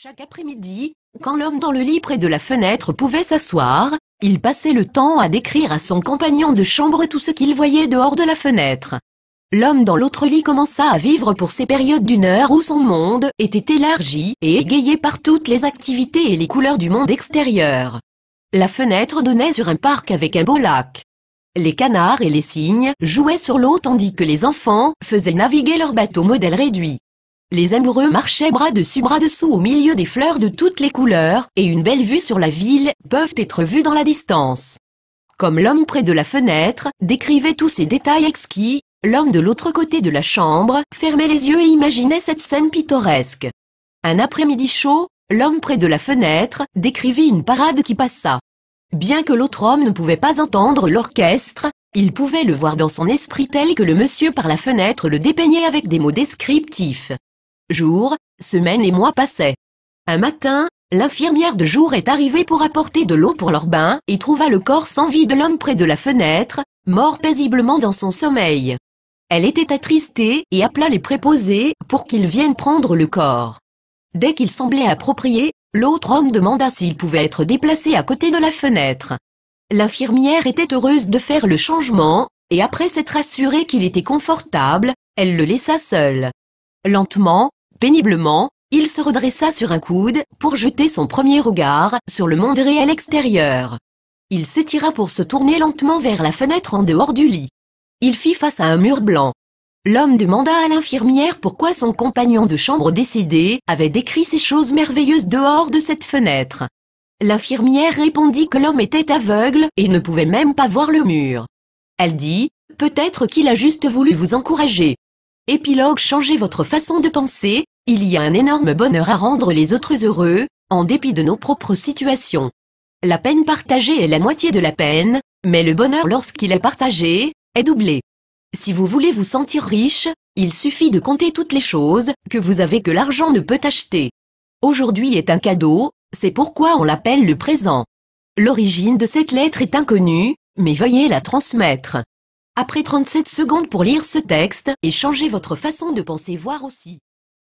Chaque après-midi, quand l'homme dans le lit près de la fenêtre pouvait s'asseoir, il passait le temps à décrire à son compagnon de chambre tout ce qu'il voyait dehors de la fenêtre. L'homme dans l'autre lit commença à vivre pour ces périodes d'une heure où son monde était élargi et égayé par toutes les activités et les couleurs du monde extérieur. La fenêtre donnait sur un parc avec un beau lac. Les canards et les cygnes jouaient sur l'eau tandis que les enfants faisaient naviguer leur bateau modèle réduit. Les amoureux marchaient bras dessus bras dessous au milieu des fleurs de toutes les couleurs, et une belle vue sur la ville peuvent être vues dans la distance. Comme l'homme près de la fenêtre décrivait tous ces détails exquis, l'homme de l'autre côté de la chambre fermait les yeux et imaginait cette scène pittoresque. Un après-midi chaud, l'homme près de la fenêtre décrivit une parade qui passa. Bien que l'autre homme ne pouvait pas entendre l'orchestre, il pouvait le voir dans son esprit tel que le monsieur par la fenêtre le dépeignait avec des mots descriptifs. Jour, semaines et mois passaient. Un matin, l'infirmière de jour est arrivée pour apporter de l'eau pour leur bain et trouva le corps sans vie de l'homme près de la fenêtre, mort paisiblement dans son sommeil. Elle était attristée et appela les préposés pour qu'ils viennent prendre le corps. Dès qu'il semblait approprié, l'autre homme demanda s'il pouvait être déplacé à côté de la fenêtre. L'infirmière était heureuse de faire le changement, et après s'être assurée qu'il était confortable, elle le laissa seul. Lentement, Péniblement, il se redressa sur un coude pour jeter son premier regard sur le monde réel extérieur. Il s'étira pour se tourner lentement vers la fenêtre en dehors du lit. Il fit face à un mur blanc. L'homme demanda à l'infirmière pourquoi son compagnon de chambre décédé avait décrit ces choses merveilleuses dehors de cette fenêtre. L'infirmière répondit que l'homme était aveugle et ne pouvait même pas voir le mur. Elle dit, peut-être qu'il a juste voulu vous encourager. Épilogue Changez votre façon de penser, il y a un énorme bonheur à rendre les autres heureux, en dépit de nos propres situations. La peine partagée est la moitié de la peine, mais le bonheur lorsqu'il est partagé, est doublé. Si vous voulez vous sentir riche, il suffit de compter toutes les choses que vous avez que l'argent ne peut acheter. Aujourd'hui est un cadeau, c'est pourquoi on l'appelle le présent. L'origine de cette lettre est inconnue, mais veuillez la transmettre. Après 37 secondes pour lire ce texte et changer votre façon de penser, voir aussi.